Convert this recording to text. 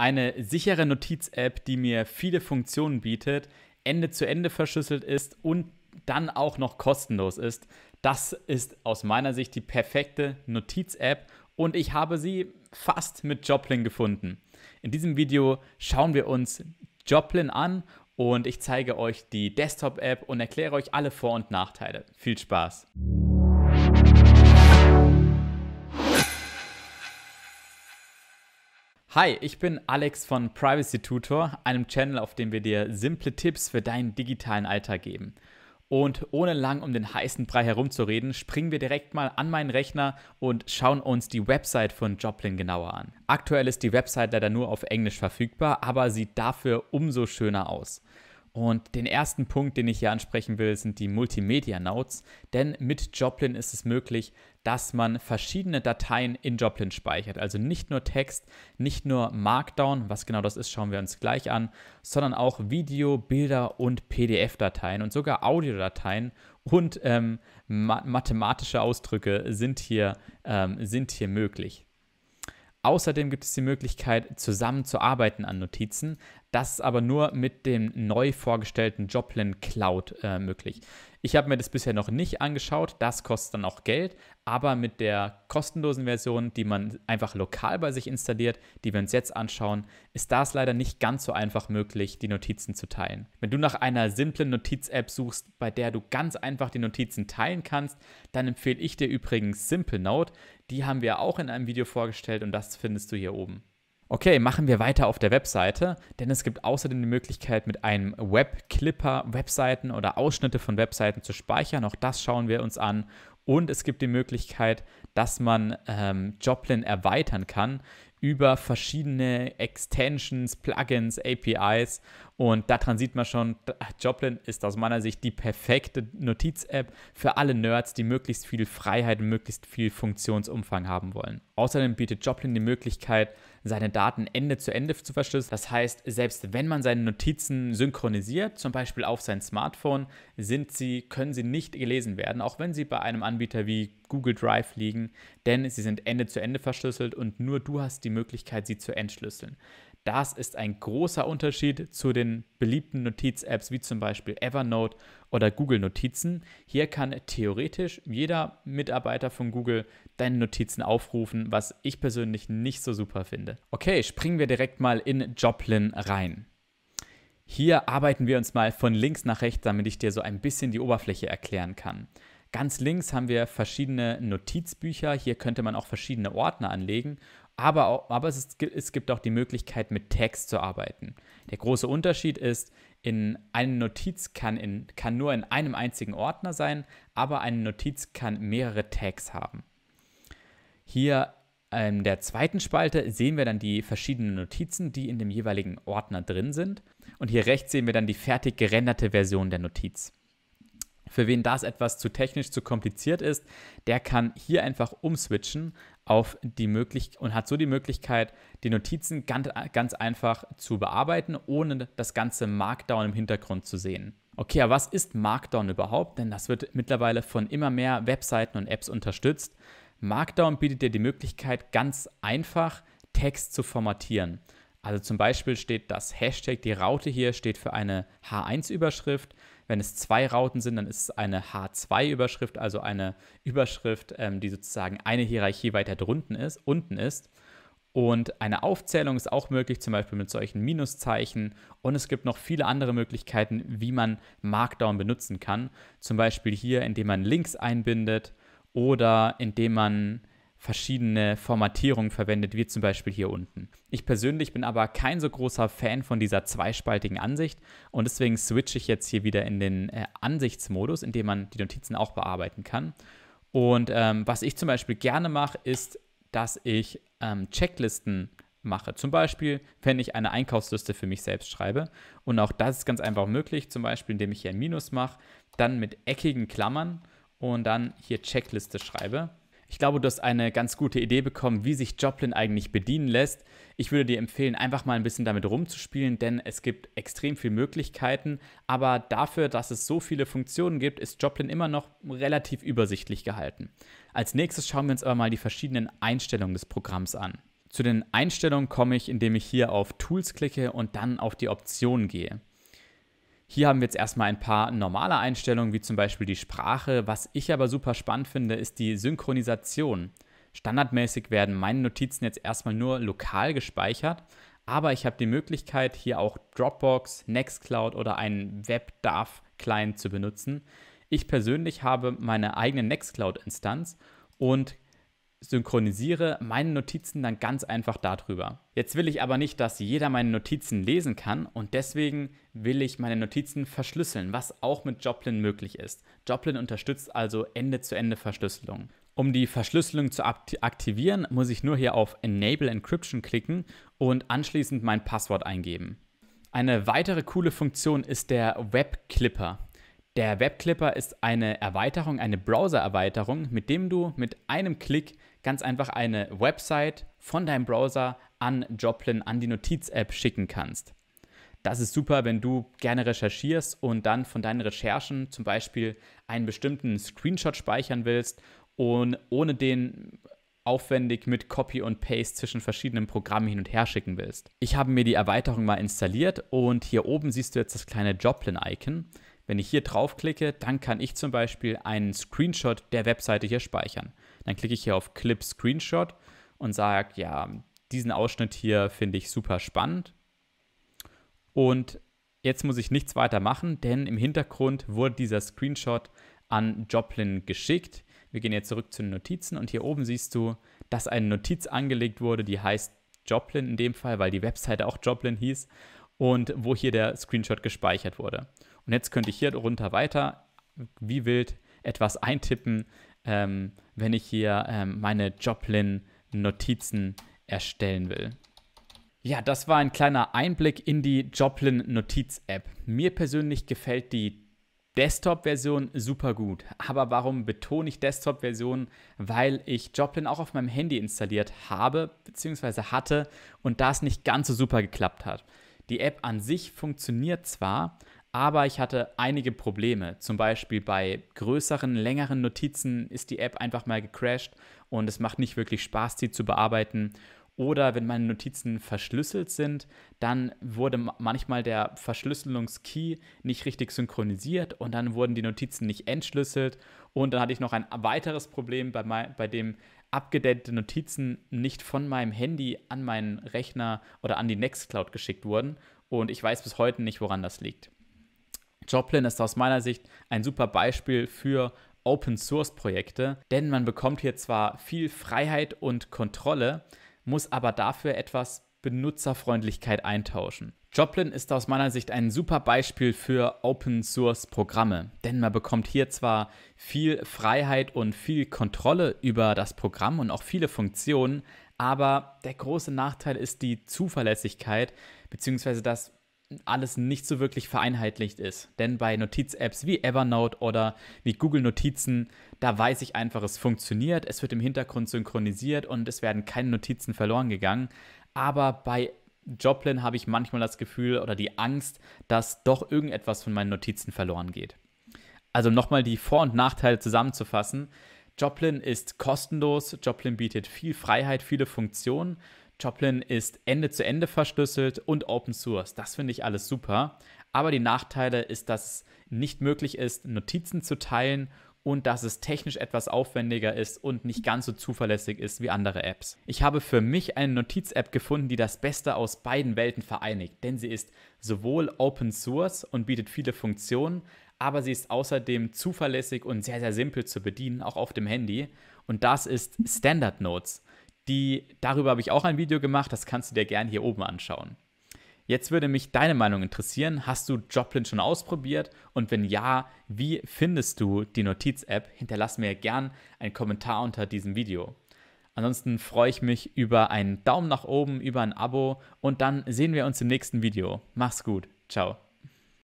eine sichere Notiz-App, die mir viele Funktionen bietet, Ende zu Ende verschlüsselt ist und dann auch noch kostenlos ist. Das ist aus meiner Sicht die perfekte Notiz-App und ich habe sie fast mit Joplin gefunden. In diesem Video schauen wir uns Joplin an und ich zeige euch die Desktop-App und erkläre euch alle Vor- und Nachteile. Viel Spaß! Hi, ich bin Alex von Privacy Tutor, einem Channel, auf dem wir dir simple Tipps für deinen digitalen Alltag geben. Und ohne lang um den heißen Brei herumzureden, springen wir direkt mal an meinen Rechner und schauen uns die Website von Joplin genauer an. Aktuell ist die Website leider nur auf Englisch verfügbar, aber sieht dafür umso schöner aus. Und den ersten Punkt, den ich hier ansprechen will, sind die Multimedia-Notes, denn mit Joplin ist es möglich, dass man verschiedene Dateien in Joplin speichert. Also nicht nur Text, nicht nur Markdown, was genau das ist, schauen wir uns gleich an, sondern auch Video, Bilder und PDF-Dateien und sogar Audiodateien und ähm, ma mathematische Ausdrücke sind hier, ähm, sind hier möglich. Außerdem gibt es die Möglichkeit, zusammenzuarbeiten an Notizen, das ist aber nur mit dem neu vorgestellten Joplin Cloud äh, möglich. Ich habe mir das bisher noch nicht angeschaut, das kostet dann auch Geld, aber mit der kostenlosen Version, die man einfach lokal bei sich installiert, die wir uns jetzt anschauen, ist das leider nicht ganz so einfach möglich, die Notizen zu teilen. Wenn du nach einer simplen Notiz-App suchst, bei der du ganz einfach die Notizen teilen kannst, dann empfehle ich dir übrigens Simple Note. Die haben wir auch in einem Video vorgestellt und das findest du hier oben. Okay, machen wir weiter auf der Webseite, denn es gibt außerdem die Möglichkeit, mit einem Webclipper Webseiten oder Ausschnitte von Webseiten zu speichern. Auch das schauen wir uns an. Und es gibt die Möglichkeit, dass man ähm, Joplin erweitern kann über verschiedene Extensions, Plugins, APIs. Und daran sieht man schon, Joplin ist aus meiner Sicht die perfekte Notiz-App für alle Nerds, die möglichst viel Freiheit und möglichst viel Funktionsumfang haben wollen. Außerdem bietet Joplin die Möglichkeit, seine Daten Ende zu Ende zu verschlüsseln. Das heißt, selbst wenn man seine Notizen synchronisiert, zum Beispiel auf sein Smartphone, sind sie, können sie nicht gelesen werden, auch wenn sie bei einem Anbieter wie Google Drive liegen, denn sie sind Ende zu Ende verschlüsselt und nur du hast die Möglichkeit, sie zu entschlüsseln. Das ist ein großer Unterschied zu den beliebten Notiz-Apps wie zum Beispiel Evernote oder Google Notizen. Hier kann theoretisch jeder Mitarbeiter von Google deine Notizen aufrufen, was ich persönlich nicht so super finde. Okay, springen wir direkt mal in Joplin rein. Hier arbeiten wir uns mal von links nach rechts, damit ich dir so ein bisschen die Oberfläche erklären kann. Ganz links haben wir verschiedene Notizbücher. Hier könnte man auch verschiedene Ordner anlegen aber, auch, aber es, ist, es gibt auch die Möglichkeit, mit Text zu arbeiten. Der große Unterschied ist, in, eine Notiz kann, in, kann nur in einem einzigen Ordner sein, aber eine Notiz kann mehrere Tags haben. Hier in ähm, der zweiten Spalte sehen wir dann die verschiedenen Notizen, die in dem jeweiligen Ordner drin sind. Und hier rechts sehen wir dann die fertig gerenderte Version der Notiz. Für wen das etwas zu technisch zu kompliziert ist, der kann hier einfach umswitchen auf die Möglichkeit und hat so die Möglichkeit, die Notizen ganz, ganz einfach zu bearbeiten, ohne das ganze Markdown im Hintergrund zu sehen. Okay, aber was ist Markdown überhaupt? Denn das wird mittlerweile von immer mehr Webseiten und Apps unterstützt. Markdown bietet dir die Möglichkeit, ganz einfach Text zu formatieren. Also zum Beispiel steht das Hashtag, die Raute hier steht für eine H1-Überschrift. Wenn es zwei Rauten sind, dann ist es eine H2-Überschrift, also eine Überschrift, ähm, die sozusagen eine Hierarchie weiter drunten ist, unten ist. Und eine Aufzählung ist auch möglich, zum Beispiel mit solchen Minuszeichen. Und es gibt noch viele andere Möglichkeiten, wie man Markdown benutzen kann. Zum Beispiel hier, indem man Links einbindet oder indem man verschiedene Formatierungen verwendet, wie zum Beispiel hier unten. Ich persönlich bin aber kein so großer Fan von dieser zweispaltigen Ansicht und deswegen switche ich jetzt hier wieder in den äh, Ansichtsmodus, in dem man die Notizen auch bearbeiten kann. Und ähm, was ich zum Beispiel gerne mache, ist, dass ich ähm, Checklisten mache. Zum Beispiel, wenn ich eine Einkaufsliste für mich selbst schreibe. Und auch das ist ganz einfach möglich, zum Beispiel, indem ich hier ein Minus mache, dann mit eckigen Klammern und dann hier Checkliste schreibe. Ich glaube, du hast eine ganz gute Idee bekommen, wie sich Joplin eigentlich bedienen lässt. Ich würde dir empfehlen, einfach mal ein bisschen damit rumzuspielen, denn es gibt extrem viele Möglichkeiten. Aber dafür, dass es so viele Funktionen gibt, ist Joplin immer noch relativ übersichtlich gehalten. Als nächstes schauen wir uns aber mal die verschiedenen Einstellungen des Programms an. Zu den Einstellungen komme ich, indem ich hier auf Tools klicke und dann auf die Optionen gehe. Hier haben wir jetzt erstmal ein paar normale Einstellungen, wie zum Beispiel die Sprache. Was ich aber super spannend finde, ist die Synchronisation. Standardmäßig werden meine Notizen jetzt erstmal nur lokal gespeichert, aber ich habe die Möglichkeit, hier auch Dropbox, Nextcloud oder einen WebDAV-Client zu benutzen. Ich persönlich habe meine eigene Nextcloud-Instanz und synchronisiere meine Notizen dann ganz einfach darüber. Jetzt will ich aber nicht, dass jeder meine Notizen lesen kann und deswegen will ich meine Notizen verschlüsseln, was auch mit Joplin möglich ist. Joplin unterstützt also Ende-zu-Ende-Verschlüsselung. Um die Verschlüsselung zu aktivieren, muss ich nur hier auf Enable Encryption klicken und anschließend mein Passwort eingeben. Eine weitere coole Funktion ist der Web Clipper. Der Web Clipper ist eine Erweiterung, eine Browser-Erweiterung, mit dem du mit einem Klick ganz einfach eine Website von deinem Browser an Joplin, an die Notiz-App schicken kannst. Das ist super, wenn du gerne recherchierst und dann von deinen Recherchen zum Beispiel einen bestimmten Screenshot speichern willst und ohne den aufwendig mit Copy und Paste zwischen verschiedenen Programmen hin und her schicken willst. Ich habe mir die Erweiterung mal installiert und hier oben siehst du jetzt das kleine Joplin-Icon. Wenn ich hier draufklicke, dann kann ich zum Beispiel einen Screenshot der Webseite hier speichern. Dann klicke ich hier auf Clip Screenshot und sage, ja, diesen Ausschnitt hier finde ich super spannend. Und jetzt muss ich nichts weiter machen, denn im Hintergrund wurde dieser Screenshot an Joplin geschickt. Wir gehen jetzt zurück zu den Notizen und hier oben siehst du, dass eine Notiz angelegt wurde, die heißt Joplin in dem Fall, weil die Webseite auch Joplin hieß und wo hier der Screenshot gespeichert wurde. Und jetzt könnte ich hier runter weiter wie wild etwas eintippen, ähm, wenn ich hier ähm, meine Joplin-Notizen erstellen will. Ja, das war ein kleiner Einblick in die Joplin-Notiz-App. Mir persönlich gefällt die Desktop-Version super gut. Aber warum betone ich Desktop-Version? Weil ich Joplin auch auf meinem Handy installiert habe bzw. hatte und das nicht ganz so super geklappt hat. Die App an sich funktioniert zwar, aber ich hatte einige Probleme. Zum Beispiel bei größeren, längeren Notizen ist die App einfach mal gecrashed und es macht nicht wirklich Spaß, sie zu bearbeiten. Oder wenn meine Notizen verschlüsselt sind, dann wurde manchmal der Verschlüsselungskey nicht richtig synchronisiert und dann wurden die Notizen nicht entschlüsselt. Und dann hatte ich noch ein weiteres Problem, bei, mein, bei dem abgedatete Notizen nicht von meinem Handy an meinen Rechner oder an die Nextcloud geschickt wurden. Und ich weiß bis heute nicht, woran das liegt. Joplin ist aus meiner Sicht ein super Beispiel für Open-Source-Projekte, denn man bekommt hier zwar viel Freiheit und Kontrolle, muss aber dafür etwas Benutzerfreundlichkeit eintauschen. Joplin ist aus meiner Sicht ein super Beispiel für Open-Source-Programme, denn man bekommt hier zwar viel Freiheit und viel Kontrolle über das Programm und auch viele Funktionen, aber der große Nachteil ist die Zuverlässigkeit, bzw. das alles nicht so wirklich vereinheitlicht ist. Denn bei Notiz-Apps wie Evernote oder wie Google Notizen, da weiß ich einfach, es funktioniert, es wird im Hintergrund synchronisiert und es werden keine Notizen verloren gegangen. Aber bei Joplin habe ich manchmal das Gefühl oder die Angst, dass doch irgendetwas von meinen Notizen verloren geht. Also nochmal die Vor- und Nachteile zusammenzufassen. Joplin ist kostenlos, Joplin bietet viel Freiheit, viele Funktionen. Joplin ist Ende zu Ende verschlüsselt und Open Source. Das finde ich alles super. Aber die Nachteile ist, dass es nicht möglich ist, Notizen zu teilen und dass es technisch etwas aufwendiger ist und nicht ganz so zuverlässig ist wie andere Apps. Ich habe für mich eine Notiz-App gefunden, die das Beste aus beiden Welten vereinigt, denn sie ist sowohl Open Source und bietet viele Funktionen, aber sie ist außerdem zuverlässig und sehr, sehr simpel zu bedienen, auch auf dem Handy. Und das ist Standard Notes. Die, darüber habe ich auch ein Video gemacht, das kannst du dir gerne hier oben anschauen. Jetzt würde mich deine Meinung interessieren. Hast du Joplin schon ausprobiert? Und wenn ja, wie findest du die Notiz-App? Hinterlass mir gern einen Kommentar unter diesem Video. Ansonsten freue ich mich über einen Daumen nach oben, über ein Abo und dann sehen wir uns im nächsten Video. Mach's gut. Ciao.